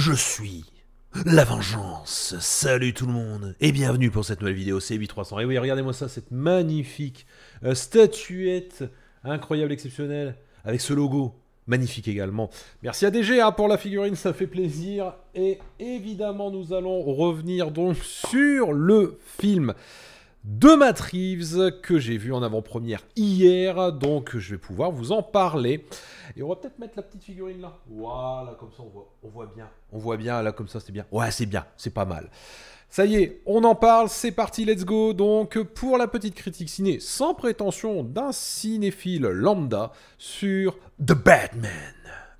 je suis la vengeance. Salut tout le monde et bienvenue pour cette nouvelle vidéo CB300. Et oui, regardez-moi ça, cette magnifique euh, statuette incroyable, exceptionnelle, avec ce logo magnifique également. Merci à DG pour la figurine, ça fait plaisir. Et évidemment, nous allons revenir donc sur le film de Matt que j'ai vu en avant-première hier, donc je vais pouvoir vous en parler. Et on va peut-être mettre la petite figurine là. Voilà, comme ça on voit, bien. On voit bien, là comme ça c'est bien. Ouais, c'est bien, c'est pas mal. Ça y est, on en parle, c'est parti, let's go. Donc pour la petite critique ciné sans prétention d'un cinéphile lambda sur The Batman.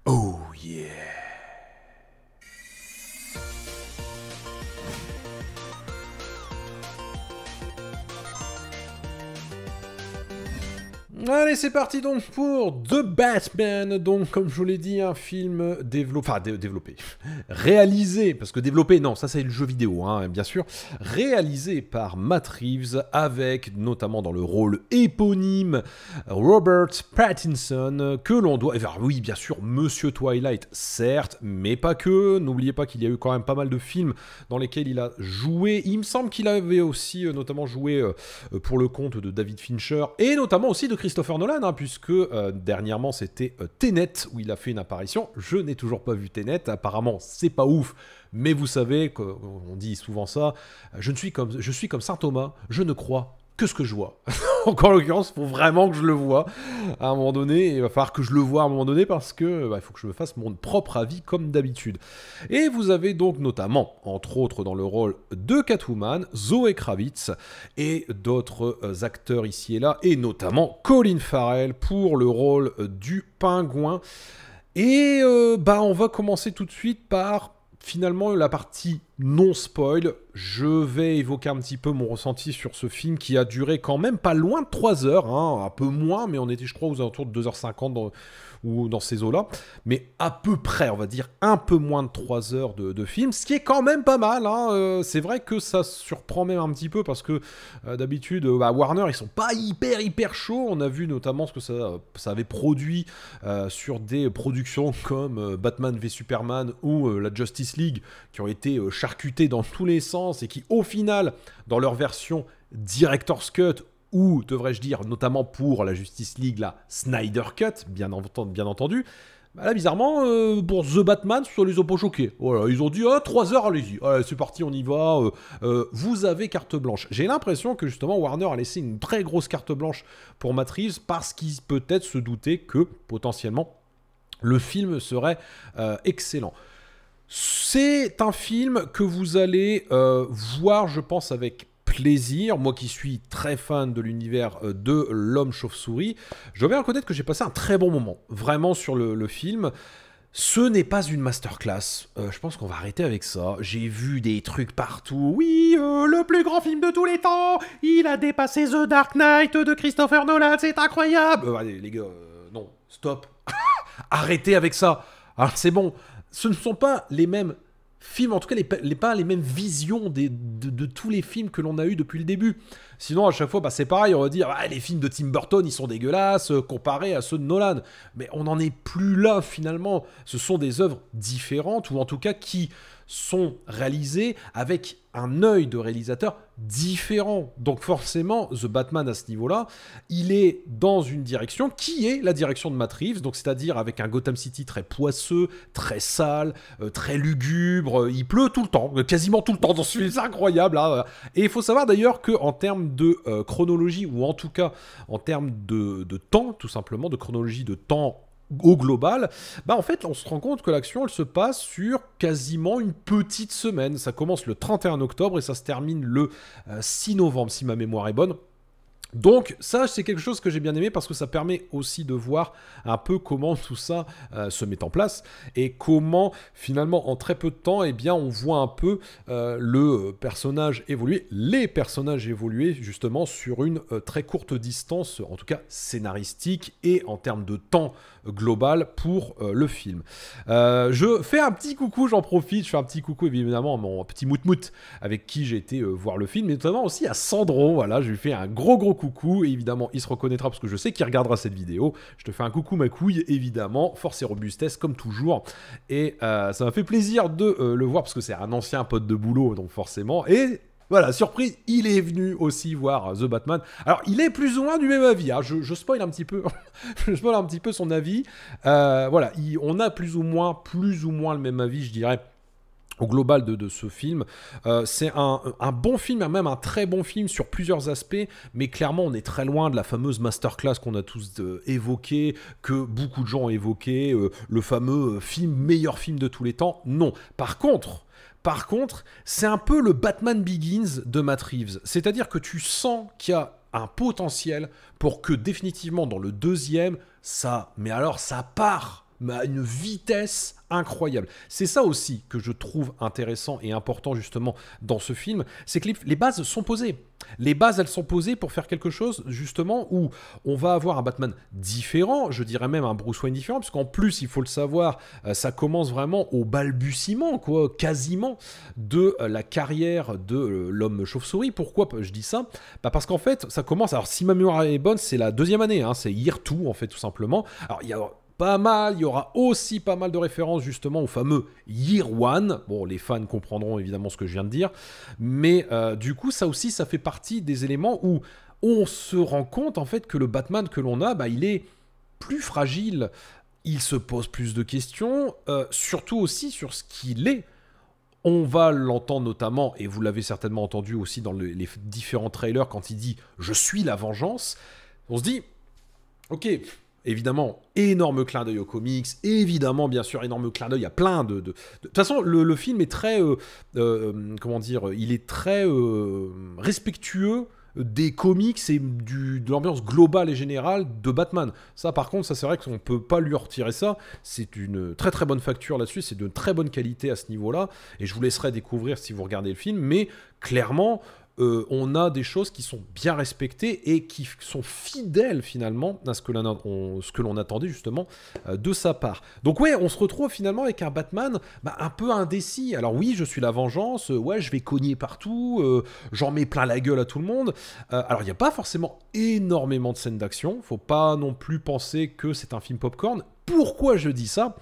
Oh yeah. Allez, c'est parti donc pour The Batman. Donc, comme je vous l'ai dit, un film développé, enfin, développé, réalisé, parce que développé, non, ça c'est le jeu vidéo, hein, bien sûr, réalisé par Matt Reeves avec notamment dans le rôle éponyme Robert Pattinson, que l'on doit, alors, oui, bien sûr, Monsieur Twilight, certes, mais pas que. N'oubliez pas qu'il y a eu quand même pas mal de films dans lesquels il a joué. Il me semble qu'il avait aussi euh, notamment joué euh, euh, pour le compte de David Fincher et notamment aussi de Chris Christopher Nolan, hein, puisque euh, dernièrement c'était euh, Tenet où il a fait une apparition. Je n'ai toujours pas vu Tenet, apparemment c'est pas ouf, mais vous savez qu'on dit souvent ça. Euh, je, suis comme, je suis comme Saint Thomas, je ne crois que ce que je vois. Encore en l'occurrence, il faut vraiment que je le vois à un moment donné. il va falloir que je le vois à un moment donné parce que bah, il faut que je me fasse mon propre avis comme d'habitude. Et vous avez donc notamment, entre autres dans le rôle de Catwoman, Zoé Kravitz et d'autres euh, acteurs ici et là, et notamment Colin Farrell pour le rôle du pingouin. Et euh, bah on va commencer tout de suite par finalement, la partie non-spoil, je vais évoquer un petit peu mon ressenti sur ce film qui a duré quand même pas loin de 3 heures, hein, un peu moins, mais on était, je crois, aux alentours de 2h50 dans ou dans ces eaux-là, mais à peu près, on va dire un peu moins de 3 heures de, film, ce qui est quand même pas mal. Hein. Euh, c'est vrai que ça surprend même un petit peu parce que euh, d'habitude, à euh, bah, Warner, ils sont pas hyper hyper chauds. On a vu notamment ce que ça, ça avait produit sur des productions comme Batman v Superman ou la Justice League qui ont été charcutés dans tous les sens et qui, au final, dans leur version director's cut ou devrais-je dire, notamment pour la Justice League, la Snyder Cut, bien, entendu, bah là, bizarrement, euh, pour The Batman, ça les a pas choqués. Voilà, ils ont dit, 3 heures, allez-y, c'est parti, on y va, euh, euh, vous avez carte blanche. J'ai l'impression que justement, Warner a laissé une très grosse carte blanche pour Matt parce qu'il peut-être se doutait que, potentiellement, le film serait excellent. C'est un film que vous allez voir, je pense, avec plaisir. Moi qui suis très fan de l'univers euh, de l'homme chauve-souris, je vais bien reconnaître que j'ai passé un très bon moment, vraiment sur le, film. Ce n'est pas une masterclass. Euh, je pense qu'on va arrêter avec ça. J'ai vu des trucs partout. Oui, euh, le plus grand film de tous les temps. Il a dépassé The Dark Knight de Christopher Nolan. C'est incroyable. allez, les gars, non, stop. arrêtez avec ça. Alors, c'est bon. Ce ne sont pas les mêmes films, en tout cas les, pas les mêmes visions de, de, tous les films que l'on a eu depuis le début. Sinon, à chaque fois, bah, c'est pareil, on va dire ah, les films de Tim Burton, ils sont dégueulasses euh, comparés à ceux de Nolan. Mais on n'en est plus là finalement. Ce sont des œuvres différentes, ou en tout cas qui sont réalisées avec un œil de réalisateur différent. Donc forcément, The Batman à ce niveau-là, il est dans une direction qui est la direction de Matt Reeves, donc c'est-à-dire avec un Gotham City très poisseux, très sale, euh, très lugubre, il pleut tout le temps, euh, quasiment tout le temps dans ce film, c'est incroyable. Hein. Et il faut savoir d'ailleurs que en termes de euh, chronologie, ou en tout cas en termes de, de temps, tout simplement, de chronologie de temps au global, bah en fait on se rend compte que l'action elle se passe sur quasiment une petite semaine. Ça commence le 31 octobre et ça se termine le 6 euh, novembre si ma mémoire est bonne. Donc ça, c'est quelque chose que j'ai bien aimé parce que ça permet aussi de voir un peu comment tout ça euh, se met en place et comment finalement en très peu de temps, et eh bien, on voit un peu euh, le personnage évoluer, les personnages évoluer justement sur une euh, très courte distance, en tout cas scénaristique et en termes de temps global pour le film. je fais un petit coucou, j'en profite, je fais un petit coucou évidemment à mon petit moutmout avec qui j'ai été voir le film, mais notamment aussi à Sandro. Voilà, je lui fais un gros gros coucou. évidemment, il se reconnaîtra parce que je sais qu'il regardera cette vidéo. Je te fais un coucou, ma couille, évidemment. Force et robustesse, comme toujours. Et euh, ça m'a fait plaisir de euh, le voir parce que c'est un ancien pote de boulot, donc forcément. Et voilà, surprise, il est venu aussi voir The Batman. Alors, il est plus ou moins du même avis. Hein. Je, spoil un petit peu, je spoil un petit peu son avis. Euh, voilà, on a plus ou moins, plus ou moins le même avis, je dirais, au global de, ce film. Euh, c'est un, bon film, même un très bon film sur plusieurs aspects, mais clairement on est très loin de la fameuse masterclass qu'on a tous euh, évoquée, que beaucoup de gens ont évoquée, euh, le fameux film, meilleur film de tous les temps. Non. Par contre, par contre, c'est un peu le Batman Begins de Matt Reeves. C'est-à-dire que tu sens qu'il y a un potentiel pour que définitivement dans le deuxième, ça, mais alors ça part à une vitesse incroyable. C'est ça aussi que je trouve intéressant et important justement dans ce film, c'est que les, bases sont posées. Les bases, elles sont posées pour faire quelque chose justement où on va avoir un Batman différent, je dirais même un Bruce Wayne différent, parce qu'en plus, il faut le savoir, euh, ça commence vraiment au balbutiement, quoi, quasiment, de euh, la carrière de euh, l'homme chauve-souris. Pourquoi je dis ça bah, Parce qu'en fait, ça commence, alors si ma mémoire est bonne, c'est la deuxième année, hein, c'est Year 2 en fait tout simplement. Alors il y a pas mal. Il y aura aussi pas mal de références justement au fameux Year One. Bon, les fans comprendront évidemment ce que je viens de dire. Mais euh, du coup, ça aussi, ça fait partie des éléments où on se rend compte en fait que le Batman que l'on a, bah, il est plus fragile. Il se pose plus de questions, euh, surtout aussi sur ce qu'il est. On va l'entendre notamment, et vous l'avez certainement entendu aussi dans les différents trailers, quand il dit Je suis la vengeance. On se dit Ok, Évidemment, énorme clin d'œil aux comics, évidemment, bien sûr, énorme clin d'œil à plein de... De, toute façon, le, film est très... Euh, euh, comment dire Il est très euh, respectueux des comics et du, de l'ambiance globale et générale de Batman. Ça, par contre, ça c'est vrai qu'on ne peut pas lui retirer ça. C'est une très très bonne facture là-dessus, c'est de très bonne qualité à ce niveau-là. Et je vous laisserai découvrir si vous regardez le film. Mais clairement, euh, on a des choses qui sont bien respectées et qui sont fidèles finalement à ce que l'on attendait justement euh, de sa part. Donc ouais, on se retrouve finalement avec un Batman bah, un peu indécis. Alors oui, je suis la vengeance, euh, ouais, je vais cogner partout, j'en mets plein la gueule à tout le monde. alors il n'y a pas forcément énormément de scènes d'action, faut pas non plus penser que c'est un film popcorn. Pourquoi je dis ça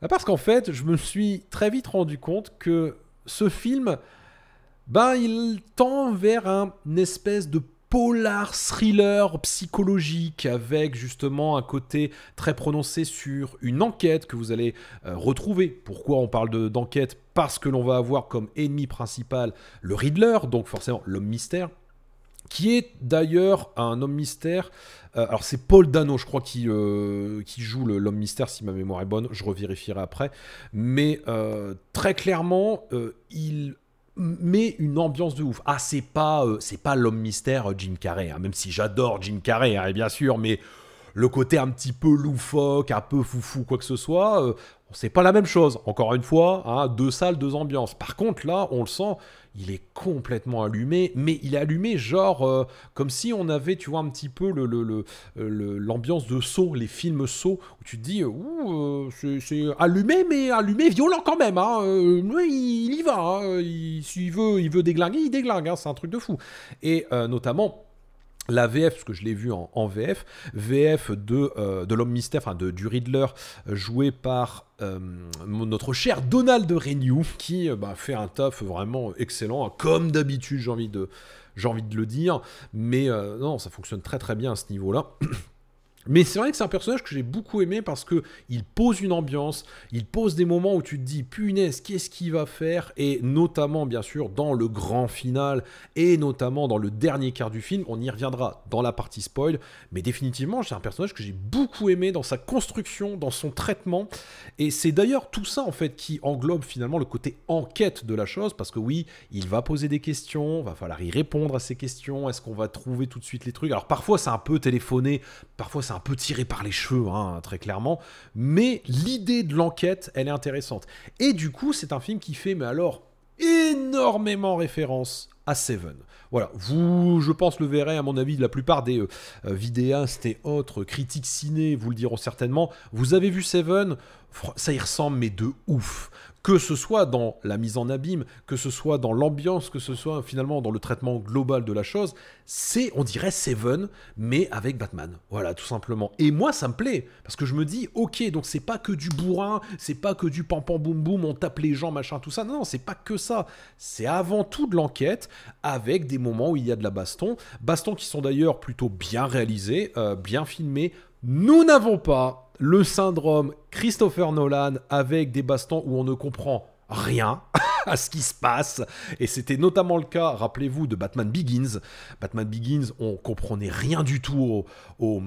bah, Parce qu'en fait, je me suis très vite rendu compte que ce film ben, il tend vers un, une espèce de polar thriller psychologique avec justement un côté très prononcé sur une enquête que vous allez euh, retrouver. Pourquoi on parle d'enquête Parce que l'on va avoir comme ennemi principal le Riddler, donc forcément l'homme mystère qui est d'ailleurs un homme mystère. Euh, alors c'est Paul Dano, je crois, qui, euh, qui joue l'homme mystère, si ma mémoire est bonne, je revérifierai après. Mais très clairement, il mais une ambiance de ouf. Ah, c'est pas, euh, c'est pas l'homme mystère euh, Jim Carrey, hein, même si j'adore Jim Carrey, hein, bien sûr, mais le côté un petit peu loufoque, un peu foufou, quoi que ce soit, euh, c'est pas la même chose. Encore une fois, hein, deux salles, deux ambiances. Par contre, là, on le sent, il est complètement allumé, mais il est allumé genre euh, comme si on avait, tu vois, un petit peu l'ambiance le, de saut, les films saut, où tu te dis, euh, ouh, c'est allumé, mais allumé violent quand même. Hein, il, y va. Hein, il, S'il veut, il veut déglinguer, il déglingue. Hein, c'est un truc de fou. Et notamment la VF, parce que je l'ai vu en, VF, VF de, euh, de l'homme mystère, enfin de, du Riddler, joué par euh, notre cher Donald Renew, qui euh, bah, fait un taf vraiment excellent, comme d'habitude, j'ai envie, de, envie de le dire, mais non, ça fonctionne très très bien à ce niveau-là. Mais c'est vrai que c'est un personnage que j'ai beaucoup aimé parce que il pose une ambiance, il pose des moments où tu te dis punaise, qu'est-ce qu'il va faire Et notamment, bien sûr, dans le grand final et notamment dans le dernier quart du film, on y reviendra dans la partie spoil. Mais définitivement, c'est un personnage que j'ai beaucoup aimé dans sa construction, dans son traitement. Et c'est d'ailleurs tout ça en fait qui englobe finalement le côté enquête de la chose parce que oui, il va poser des questions, va falloir y répondre à ces questions. Est-ce qu'on va trouver tout de suite les trucs Alors parfois c'est un peu téléphoné, parfois c'est un peu tiré par les cheveux, hein, très clairement. Mais l'idée de l'enquête, elle est intéressante. Et du coup, c'est un film qui fait, mais alors, énormément référence à Seven. Voilà, vous, je pense, le verrez, à mon avis, la plupart des euh, vidéastes et autres critiques ciné vous le diront certainement. Vous avez vu Seven, ça y ressemble, mais de ouf que ce soit dans la mise en abîme, que ce soit dans l'ambiance, que ce soit finalement dans le traitement global de la chose, c'est, on dirait, Seven, mais avec Batman. Voilà, tout simplement. Et moi, ça me plaît, parce que je me dis, ok, donc c'est pas que du bourrin, c'est pas que du pam pam boum boum, on tape les gens, machin, tout ça. Non, non, c'est pas que ça. C'est avant tout de l'enquête, avec des moments où il y a de la baston. Baston qui sont d'ailleurs plutôt bien réalisés, euh, bien filmés. Nous n'avons pas le syndrome Christopher Nolan avec des bastons où on ne comprend rien à ce qui se passe. Et c'était notamment le cas, rappelez-vous, de Batman Begins. Batman Begins, on comprenait rien du tout aux,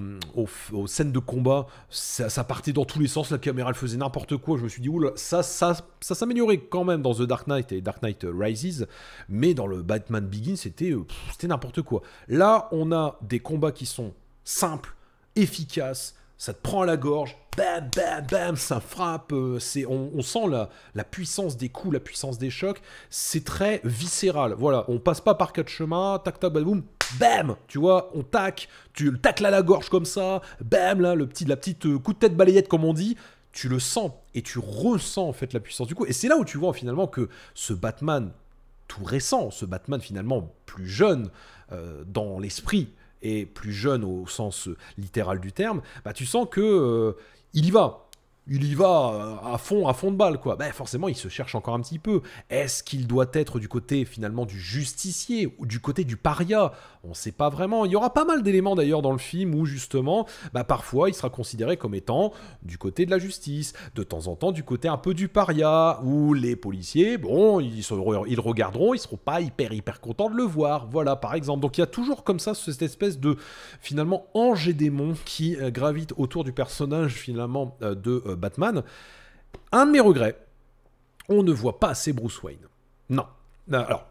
scènes de combat. Ça, partait dans tous les sens, la caméra faisait n'importe quoi. Je me suis dit, oula, ça, ça, ça s'améliorait quand même dans The Dark Knight et Dark Knight Rises. Mais dans le Batman Begins, c'était, euh, c'était n'importe quoi. Là, on a des combats qui sont simples, efficaces, ça te prend à la gorge, bam, bam, bam, ça frappe, euh, c'est, on, sent la, la, puissance des coups, la puissance des chocs, c'est très viscéral. Voilà, on passe pas par quatre chemins, tac, tac, boum, bam, tu vois, on tac, tu le tacles à la gorge comme ça, bam, là, le petit, la petite euh, coup de tête balayette comme on dit, tu le sens et tu ressens en fait la puissance du coup. Et c'est là où tu vois finalement que ce Batman tout récent, ce Batman finalement plus jeune euh, dans l'esprit, et plus jeune au sens euh, littéral du terme, bah, tu sens que euh, il y va. Il y va euh, à fond, à fond de balle, quoi. Ben, forcément, il se cherche encore un petit peu. Est-ce qu'il doit être du côté, finalement, du justicier, ou du côté du paria, on ne sait pas vraiment. Il y aura pas mal d'éléments d'ailleurs dans le film où justement, bah, parfois il sera considéré comme étant du côté de la justice, de temps en temps du côté un peu du paria, où les policiers, bon, ils, le ils regarderont, ils seront pas hyper hyper contents de le voir, voilà par exemple. Donc il y a toujours comme ça cette espèce de finalement ange et démon qui euh, gravite autour du personnage finalement euh, de euh, Batman. Un de mes regrets, on ne voit pas assez Bruce Wayne. Non. Alors,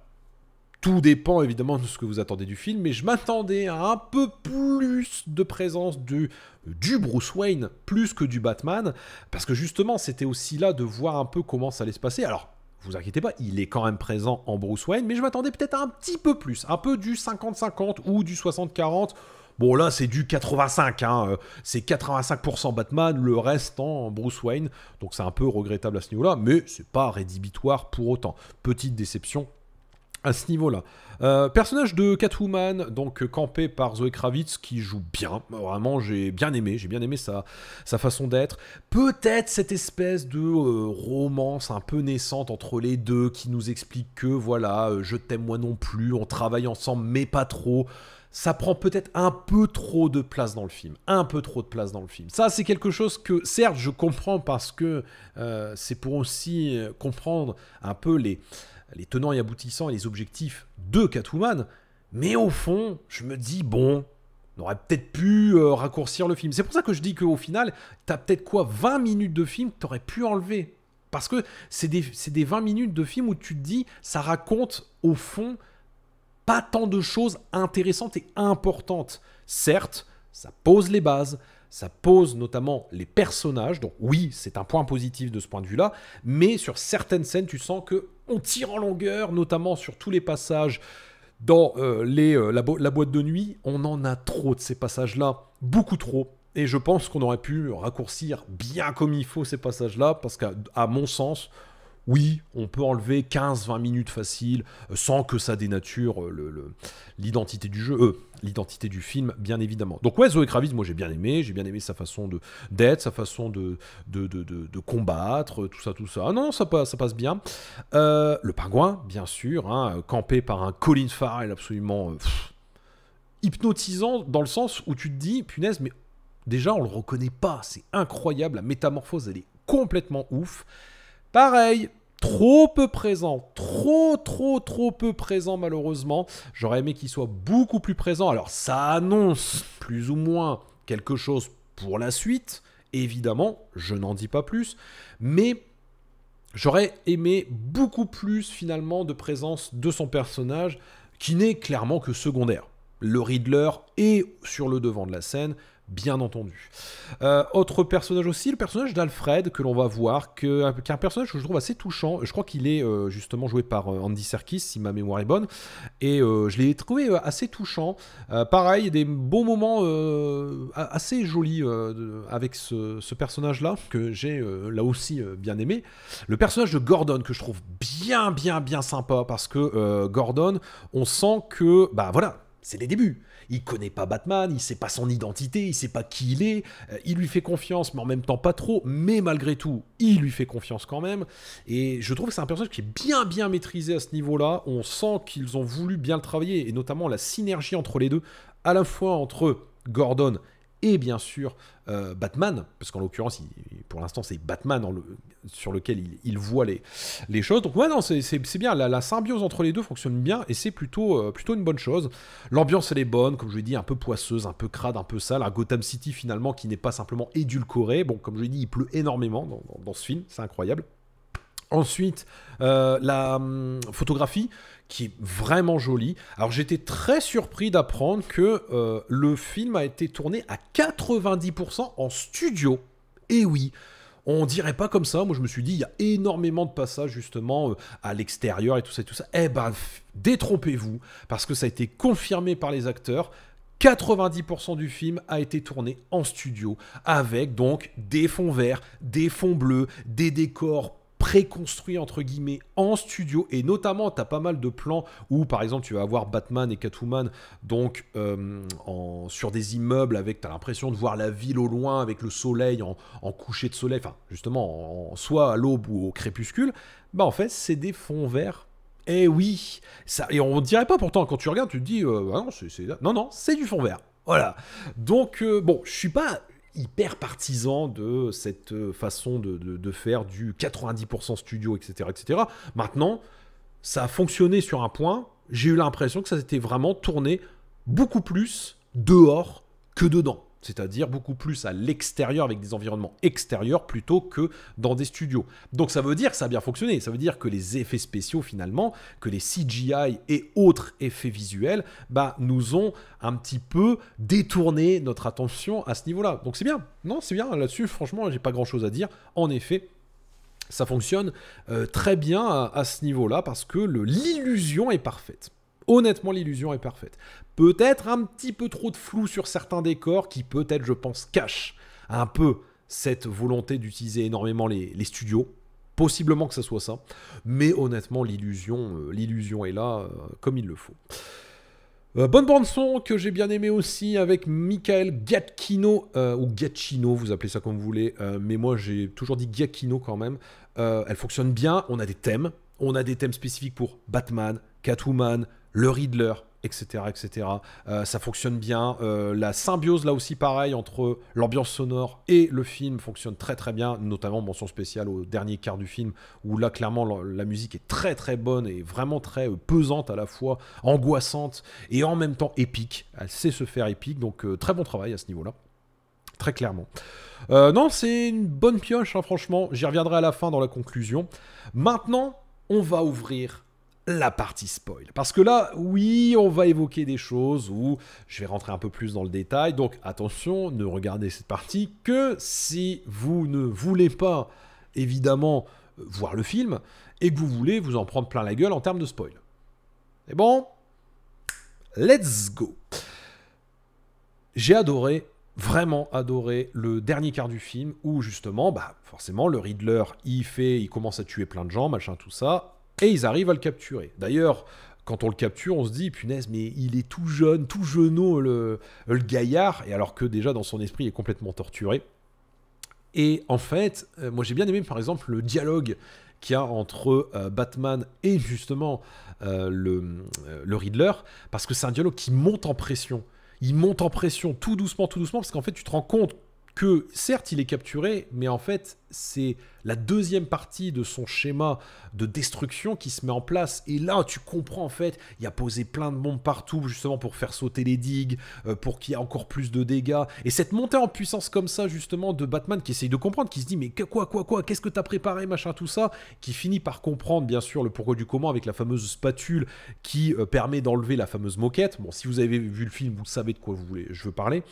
tout dépend évidemment de ce que vous attendez du film, mais je m'attendais à un peu plus de présence du, euh, du Bruce Wayne plus que du Batman, parce que justement c'était aussi là de voir un peu comment ça allait se passer. Alors vous inquiétez pas, il est quand même présent en Bruce Wayne, mais je m'attendais peut-être un petit peu plus, un peu du 50-50 ou du 60-40. Bon là c'est du 85, hein, euh, c'est 85% Batman, le reste en Bruce Wayne, donc c'est un peu regrettable à ce niveau-là, mais c'est pas rédhibitoire pour autant. Petite déception à ce niveau-là. Euh, personnage de Catwoman, donc euh, campé par Zoé Kravitz, qui joue bien. Vraiment, j'ai bien aimé, j'ai bien aimé sa, sa façon d'être. Peut-être cette espèce de euh, romance un peu naissante entre les deux, qui nous explique que, voilà, je t'aime moi non plus, on travaille ensemble, mais pas trop ça prend peut-être un peu trop de place dans le film. Un peu trop de place dans le film. Ça, c'est quelque chose que, certes, je comprends parce que c'est pour aussi comprendre un peu les, les tenants et aboutissants et les objectifs de Catwoman, mais au fond, je me dis, bon, on aurait peut-être pu euh, raccourcir le film. C'est pour ça que je dis qu'au final, t'as peut-être quoi 20 minutes de film que t'aurais pu enlever. Parce que c'est des, des, 20 minutes de film où tu te dis, ça raconte au fond pas tant de choses intéressantes et importantes. Certes, ça pose les bases, ça pose notamment les personnages. Donc oui, c'est un point positif de ce point de vue-là, mais sur certaines scènes, tu sens que on tire en longueur, notamment sur tous les passages dans euh, les, euh, la boîte de nuit. On en a trop de ces passages-là, beaucoup trop. Et je pense qu'on aurait pu raccourcir bien comme il faut ces passages-là, parce qu'à mon sens, oui, on peut enlever 15-20 minutes faciles euh, sans que ça dénature euh, l'identité du jeu, euh, l'identité du film, bien évidemment. Donc ouais, Zoé Kravitz, moi j'ai bien aimé, j'ai bien aimé sa façon de d'être, sa façon de de, combattre, tout ça, tout ça. Ah non, ça passe, ça passe bien. le pingouin, bien sûr, hein, campé par un Colin Farrell absolument hypnotisant dans le sens où tu te dis, punaise, mais déjà on le reconnaît pas, c'est incroyable, la métamorphose elle est complètement ouf. Pareil, trop peu présent, trop trop trop peu présent malheureusement. J'aurais aimé qu'il soit beaucoup plus présent. Alors ça annonce plus ou moins quelque chose pour la suite, évidemment, je n'en dis pas plus, mais j'aurais aimé beaucoup plus finalement de présence de son personnage qui n'est clairement que secondaire. Le Riddler est sur le devant de la scène, bien entendu. Euh, autre personnage aussi, le personnage d'Alfred, que l'on va voir, que, euh, qui est un personnage que je trouve assez touchant. Je crois qu'il est euh, justement joué par Andy Serkis, si ma mémoire est bonne. Et je l'ai trouvé assez touchant. pareil, des beaux moments assez jolis avec ce, ce personnage-là, que j'ai là aussi bien aimé. Le personnage de Gordon, que je trouve bien, bien, bien sympa, parce que Gordon, on sent que, bah voilà, c'est les débuts il connaît pas Batman, il sait pas son identité, il sait pas qui il est, euh, il lui fait confiance, mais en même temps pas trop, mais malgré tout, il lui fait confiance quand même. Et je trouve que c'est un personnage qui est bien bien maîtrisé à ce niveau-là, on sent qu'ils ont voulu bien le travailler, et notamment la synergie entre les deux, à la fois entre Gordon et bien sûr euh, Batman, parce qu'en l'occurrence, pour l'instant, c'est Batman sur lequel il, voit les, choses. Donc, ouais, non, c'est bien, la, symbiose entre les deux fonctionne bien et c'est euh, plutôt, une bonne chose. L'ambiance, elle est bonne, comme je l'ai dit, un peu poisseuse, un peu crade, un peu sale. Un Gotham City, finalement, qui n'est pas simplement édulcoré. Bon, comme je l'ai dit, il pleut énormément dans ce film, c'est incroyable. Ensuite, euh, la hum, photographie qui est vraiment jolie. Alors j'étais très surpris d'apprendre que euh, le film a été tourné à 90% en studio. Et oui, on dirait pas comme ça. Moi, je me suis dit, il y a énormément de passages justement euh, à l'extérieur et tout ça et tout ça. Eh ben, détrompez-vous, parce que ça a été confirmé par les acteurs. 90% du film a été tourné en studio, avec donc des fonds verts, des fonds bleus, des décors préconstruit entre guillemets en studio et notamment tu as pas mal de plans où par exemple tu vas avoir Batman et Catwoman donc euh, sur des immeubles avec tu as l'impression de voir la ville au loin avec le soleil en, coucher de soleil enfin justement soit à l'aube ou au crépuscule bah en fait c'est des fonds verts et eh oui ça et on dirait pas pourtant quand tu regardes tu te dis euh, ah non non non c'est du fond vert voilà. Donc euh, bon, je suis pas, hyper partisan de cette euh, façon de, de, de faire du 90% studio, etc., etc. Maintenant, ça a fonctionné sur un point. J'ai eu l'impression que ça s'était vraiment tourné beaucoup plus dehors que dedans c'est-à-dire beaucoup plus à l'extérieur avec des environnements extérieurs plutôt que dans des studios. Donc ça veut dire que ça a bien fonctionné, ça veut dire que les effets spéciaux finalement, que les CGI et autres effets visuels, bah, nous ont un petit peu détourné notre attention à ce niveau-là. Donc c'est bien, non c'est bien, là-dessus franchement j'ai pas grand-chose à dire, en effet. Ça fonctionne euh, très bien à ce niveau-là parce que l'illusion est parfaite. Honnêtement, l'illusion est parfaite. Peut-être un petit peu trop de flou sur certains décors qui peut-être, je pense, cachent un peu cette volonté d'utiliser énormément les, studios. Possiblement que ce soit ça. Mais honnêtement, l'illusion, euh, l'illusion est là euh, comme il le faut. Euh, bonne bande son que j'ai bien aimé aussi avec Michael Giacchino, ou Giacchino, vous appelez ça comme vous voulez, mais moi j'ai toujours dit Giacchino quand même. elle fonctionne bien, on a des thèmes, on a des thèmes spécifiques pour Batman, Catwoman, le Riddler, etc. etc. Euh, ça fonctionne bien. Euh, la symbiose, là aussi, pareil, entre l'ambiance sonore et le film fonctionne très très bien, notamment mention spéciale au dernier quart du film, où là, clairement, la, musique est très très bonne et vraiment très euh, pesante à la fois, angoissante et en même temps épique. Elle sait se faire épique, donc très bon travail à ce niveau-là. Très clairement. non, c'est une bonne pioche, hein, franchement. J'y reviendrai à la fin dans la conclusion. Maintenant, on va ouvrir la partie spoil. Parce que là, oui, on va évoquer des choses où je vais rentrer un peu plus dans le détail. Donc attention, ne regardez cette partie que si vous ne voulez pas, évidemment, voir le film et que vous voulez vous en prendre plein la gueule en termes de spoil. Mais bon Let's go J'ai adoré, vraiment adoré, le dernier quart du film où justement, bah, forcément, le Riddler, il fait, il commence à tuer plein de gens, machin, tout ça et ils arrivent à le capturer. D'ailleurs, quand on le capture, on se dit, punaise, mais il est tout jeune, tout jeuneau, le, le gaillard, et alors que déjà dans son esprit, il est complètement torturé. Et en fait, euh, moi j'ai bien aimé par exemple le dialogue qu'il y a entre euh, Batman et justement euh, le, le Riddler, parce que c'est un dialogue qui monte en pression. Il monte en pression tout doucement, tout doucement, parce qu'en fait tu te rends compte que certes il est capturé, mais en fait c'est la deuxième partie de son schéma de destruction qui se met en place. Et là tu comprends en fait, il a posé plein de bombes partout justement pour faire sauter les digues, euh, pour qu'il y ait encore plus de dégâts. Et cette montée en puissance comme ça justement de Batman qui essaye de comprendre, qui se dit mais quoi quoi quoi, qu'est-ce que t'as préparé machin tout ça, qui finit par comprendre bien sûr le pourquoi du comment avec la fameuse spatule qui euh, permet d'enlever la fameuse moquette. Bon si vous avez vu le film vous savez de quoi vous voulez, je veux parler.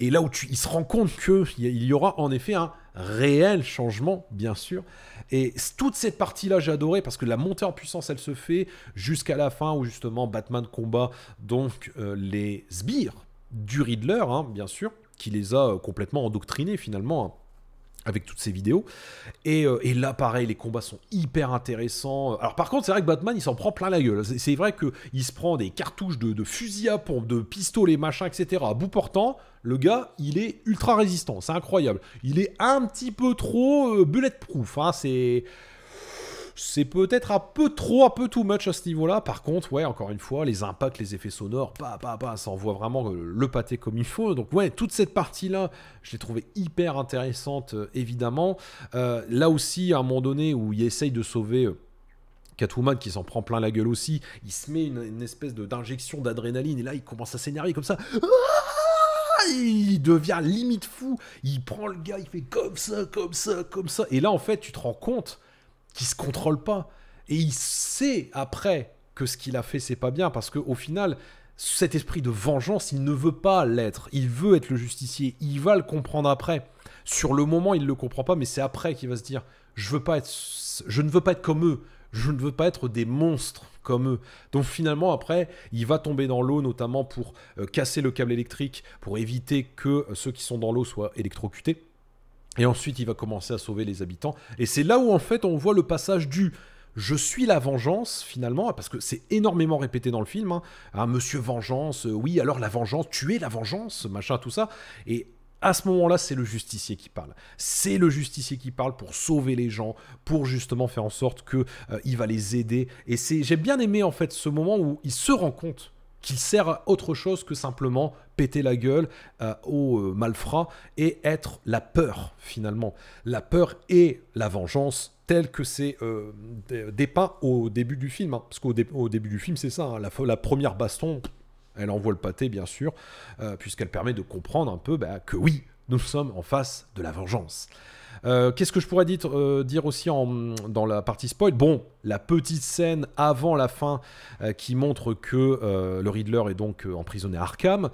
Et là où tu, il se rend compte qu'il y, y aura en effet un réel changement, bien sûr. Et toute cette partie-là, j'ai adoré parce que la montée en puissance, elle se fait jusqu'à la fin où justement Batman combat donc euh, les sbires du Riddler, hein, bien sûr, qui les a euh, complètement endoctrinés finalement. Hein avec toutes ces vidéos. Euh, et, là, pareil, les combats sont hyper intéressants. Alors, par contre, c'est vrai que Batman, il s'en prend plein la gueule. C'est vrai qu'il se prend des cartouches de, de fusil à pompe, de pistolets, machin, etc. À bout portant, le gars, il est ultra résistant. C'est incroyable. Il est un petit peu trop euh, bulletproof. Hein, c'est. C'est peut-être un peu trop, un peu too much à ce niveau-là. Par contre, ouais, encore une fois, les impacts, les effets sonores, bah, bah, bah, ça envoie vraiment euh, le pâté comme il faut. Donc, ouais, toute cette partie-là, je l'ai trouvée hyper intéressante, euh, évidemment. Euh, là aussi, à un moment donné, où il essaye de sauver. Catwoman qui s'en prend plein la gueule aussi, il se met une, une espèce d'injection d'adrénaline et là il commence à s'énerver comme ça. Ah, il devient limite fou, il prend le gars, il fait comme ça, comme ça, comme ça. Et là en fait tu te rends compte qui se contrôle pas. Et il sait après que ce qu'il a fait, c'est pas bien, parce que au final, cet esprit de vengeance, il ne veut pas l'être. Il veut être le justicier. Il va le comprendre après. Sur le moment, il le comprend pas, mais c'est après qu'il va se dire je, veux pas je ne veux pas être comme eux. Je ne veux pas être des monstres comme eux. Donc finalement, après, il va tomber dans l'eau, notamment pour euh, casser le câble électrique, pour éviter que euh, ceux qui sont dans l'eau soient électrocutés. Et ensuite, il va commencer à sauver les habitants. Et c'est là où, en fait, on voit le passage du je suis la vengeance, finalement, parce que c'est énormément répété dans le film. Hein. Ah, Monsieur Vengeance, euh, oui, alors la vengeance, tu es la vengeance, machin, tout ça. Et à ce moment-là, c'est le justicier qui parle. C'est le justicier qui parle pour sauver les gens, pour justement faire en sorte que euh, il va les aider. Et c'est, j'ai bien aimé en fait ce moment où il se rend compte qu'il sert à autre chose que simplement péter la gueule euh, au euh, malfrat et être la peur finalement. La peur et la vengeance telle que c'est euh, dépeint au début du film. Hein. parce qu'au début du film, c'est ça, hein. la, première baston, elle envoie le pâté, bien sûr, puisqu'elle permet de comprendre un peu bah, que oui, nous sommes en face de la vengeance. Euh, qu'est-ce que je pourrais dire, euh, dire aussi en, dans la partie spoil Bon, la petite scène avant la fin euh, qui montre que le Riddler est donc emprisonné à Arkham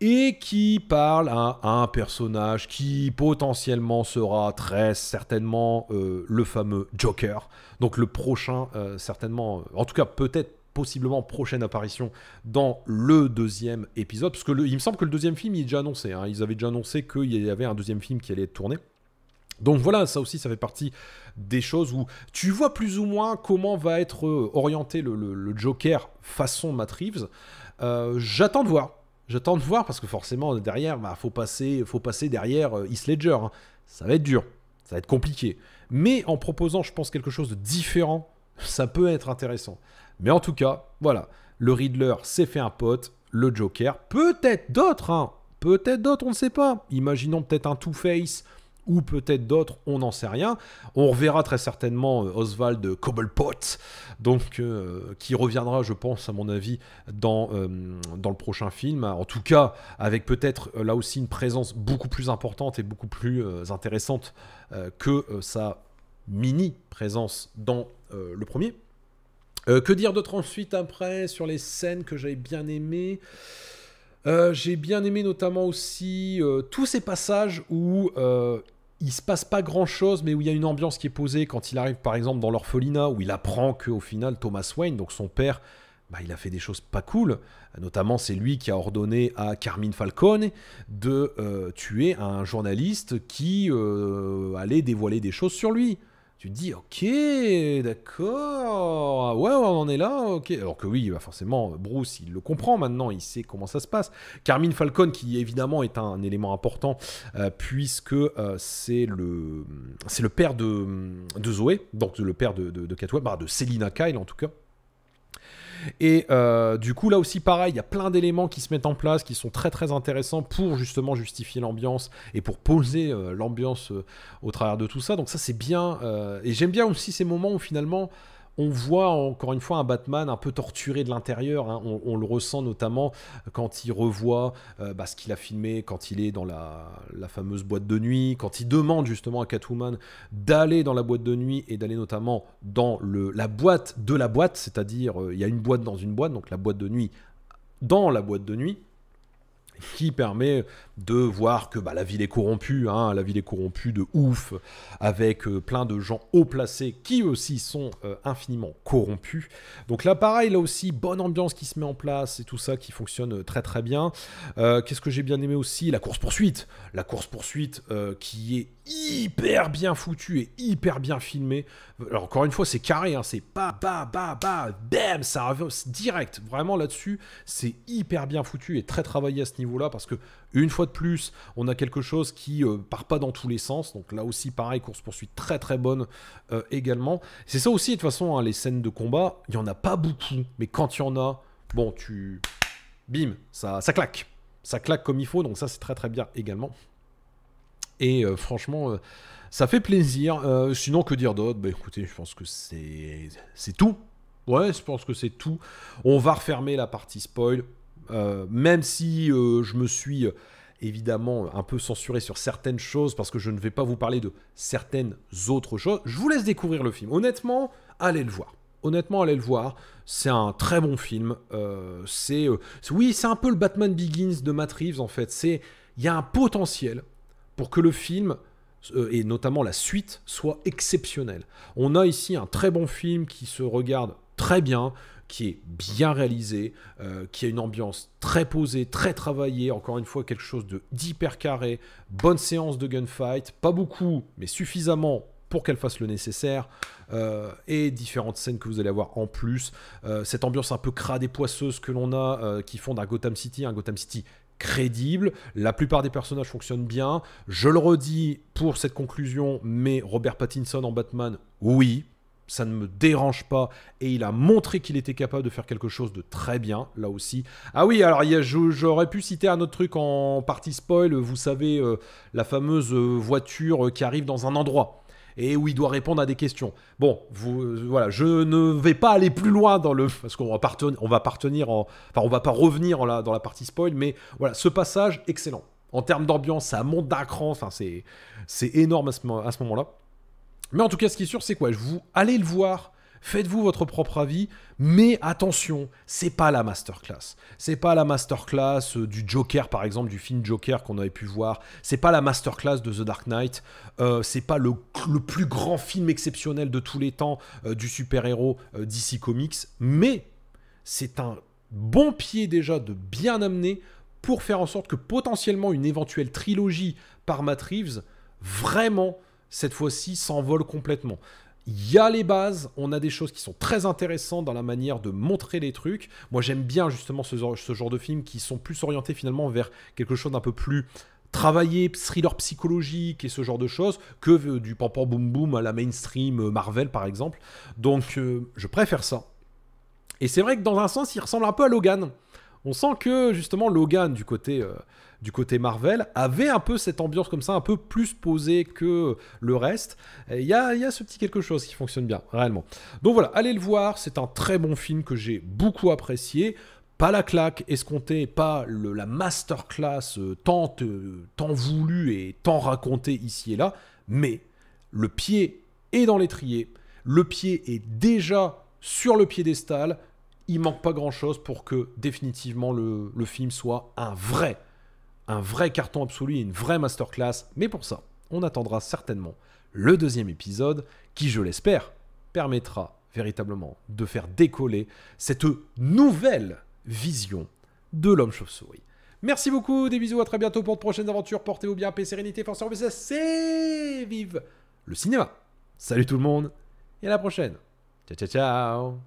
et qui parle à, un personnage qui potentiellement sera très certainement le fameux Joker. Donc le prochain, certainement, en tout cas peut-être possiblement prochaine apparition dans le deuxième épisode. Parce que il me semble que le deuxième film, il est déjà annoncé. Hein. ils avaient déjà annoncé qu'il y avait un deuxième film qui allait être tourné. Donc voilà, ça aussi, ça fait partie des choses où tu vois plus ou moins comment va être euh, orienté le, Joker façon Matt Reeves. Euh, j'attends de voir. J'attends de voir parce que forcément, derrière, il bah, faut, passer, faut passer derrière euh, Heath Ledger. Hein. Ça va être dur. Ça va être compliqué. Mais en proposant, je pense, quelque chose de différent, ça peut être intéressant. Mais en tout cas, voilà, le Riddler s'est fait un pote, le Joker, peut-être d'autres, hein, peut-être d'autres, on ne sait pas. Imaginons peut-être un Two-Face ou peut-être d'autres, on n'en sait rien. On reverra très certainement euh, Oswald Cobblepot, donc euh, qui reviendra, je pense, à mon avis, dans, euh, dans le prochain film. En tout cas, avec peut-être là aussi une présence beaucoup plus importante et beaucoup plus intéressante que sa mini présence dans le premier. Euh, que dire d'autre ensuite après sur les scènes que j'avais bien aimées euh, J'ai bien aimé notamment aussi euh, tous ces passages où il se passe pas grand chose, mais où il y a une ambiance qui est posée quand il arrive par exemple dans l'orphelinat où il apprend qu'au final Thomas Wayne, donc son père, bah, il a fait des choses pas cool. Notamment, c'est lui qui a ordonné à Carmine Falcone de tuer un journaliste qui allait dévoiler des choses sur lui tu te dis ok d'accord ah, ouais, on en est là ok alors que oui bah, forcément Bruce il le comprend maintenant il sait comment ça se passe Carmine Falcon qui évidemment est un, élément important euh, puisque euh, c'est le c'est le père de, de, Zoé donc le père de de, de, Catwoman, bah, de Selina Kyle en tout cas et euh, du coup, là aussi, pareil, il y a plein d'éléments qui se mettent en place, qui sont très très intéressants pour justement justifier l'ambiance et pour poser euh, l'ambiance euh, au travers de tout ça. Donc ça, c'est bien. et j'aime bien aussi ces moments où finalement on voit encore une fois un Batman un peu torturé de l'intérieur. Hein. On, le ressent notamment quand il revoit euh, bah, ce qu'il a filmé, quand il est dans la, fameuse boîte de nuit, quand il demande justement à Catwoman d'aller dans la boîte de nuit et d'aller notamment dans la boîte de la boîte, c'est-à-dire euh, il y a une boîte dans une boîte, donc la boîte de nuit dans la boîte de nuit qui permet de voir que bah, la ville est corrompue, hein, la ville est corrompue de ouf, avec euh, plein de gens haut placés qui aussi sont euh, infiniment corrompus. Donc là, pareil, là aussi, bonne ambiance qui se met en place et tout ça qui fonctionne euh, très très bien. Qu'est-ce que j'ai bien aimé aussi La course-poursuite. La course-poursuite qui est hyper bien foutue et hyper bien filmée. Alors encore une fois, c'est carré, hein, c'est pas, bah, bah, bah, bam, ça revient direct. Vraiment là-dessus, c'est hyper bien foutu et très travaillé à ce niveau là parce que une fois de plus, on a quelque chose qui euh, part pas dans tous les sens. Donc là aussi, pareil, course poursuite très très bonne euh, également. C'est ça aussi, de toute façon, à hein, les scènes de combat, il y en a pas beaucoup, mais quand il y en a, bon, tu, bim, ça, ça claque, ça claque comme il faut. Donc ça, c'est très très bien également. Et euh, franchement, ça fait plaisir. sinon, que dire d'autre Bah écoutez, je pense que c'est tout. Ouais, je pense que c'est tout. On va refermer la partie spoil. Euh, même si euh, je me suis euh, évidemment un peu censuré sur certaines choses parce que je ne vais pas vous parler de certaines autres choses. Je vous laisse découvrir le film. Honnêtement, allez le voir. Honnêtement, allez le voir. C'est un très bon film. c'est oui, c'est un peu le Batman Begins de Matt Reeves en fait. C'est il y a un potentiel pour que le film et notamment la suite soit exceptionnel. On a ici un très bon film qui se regarde très bien qui est bien réalisé, euh, qui a une ambiance très posée, très travaillée, encore une fois quelque chose de d'hyper carré, bonne séance de gunfight, pas beaucoup, mais suffisamment pour qu'elle fasse le nécessaire, euh, et différentes scènes que vous allez avoir en plus. Euh, cette ambiance un peu crade et poisseuse que l'on a, qui font un Gotham City, un Gotham City crédible. La plupart des personnages fonctionnent bien. Je le redis pour cette conclusion, mais Robert Pattinson en Batman, oui, ça ne me dérange pas. Et il a montré qu'il était capable de faire quelque chose de très bien, là aussi. Ah oui, alors j'aurais pu citer un autre truc en partie spoil, vous savez, euh, la fameuse euh, voiture euh, qui arrive dans un endroit et où il doit répondre à des questions. Bon, vous, voilà, je ne vais pas aller plus loin dans le parce qu'on va on va partenir en, enfin, on va pas revenir dans la partie spoil, mais voilà, ce passage excellent. En termes d'ambiance, ça monte d'un cran. Enfin, c'est c'est énorme à ce, à ce moment-là. Mais en tout cas, ce qui est sûr, c'est quoi Vous allez le voir. Faites-vous votre propre avis, mais attention, c'est pas la masterclass. C'est pas la masterclass euh, du Joker, par exemple, du film Joker qu'on avait pu voir. C'est pas la masterclass de The Dark Knight. Euh, c'est pas le, plus grand film exceptionnel de tous les temps euh, du super-héros DC Comics. Mais c'est un bon pied déjà de bien amener pour faire en sorte que potentiellement une éventuelle trilogie par Matt Reeves vraiment cette fois-ci, s'envole complètement. Il y a les bases, on a des choses qui sont très intéressantes dans la manière de montrer les trucs. Moi j'aime bien justement ce, genre de films qui sont plus orientés finalement vers quelque chose d'un peu plus travaillé, thriller psychologique et ce genre de choses, que euh, du pampan boum boum à la mainstream euh, Marvel par exemple. Donc euh, je préfère ça. Et c'est vrai que dans un sens il ressemble un peu à Logan. On sent que justement Logan du côté du côté Marvel avait un peu cette ambiance comme ça, un peu plus posée que le reste. Il y a, ce petit quelque chose qui fonctionne bien, réellement. Donc voilà, allez le voir, c'est un très bon film que j'ai beaucoup apprécié. Pas la claque escomptée, pas la masterclass euh, euh, tant, voulue et tant racontée ici et là, mais le pied est dans l'étrier, le pied est déjà sur le piédestal, il manque pas grand-chose pour que définitivement le, le film soit un vrai un vrai carton absolu, une vraie masterclass, mais pour ça, on attendra certainement le deuxième épisode qui, je l'espère, permettra véritablement de faire décoller cette nouvelle vision de l'homme chauve-souris. Merci beaucoup, des bisous, à très bientôt pour de prochaines aventures. Portez-vous bien, paix, sérénité, force, service, c'est vive le cinéma. Salut tout le monde et à la prochaine. Ciao, ciao, ciao.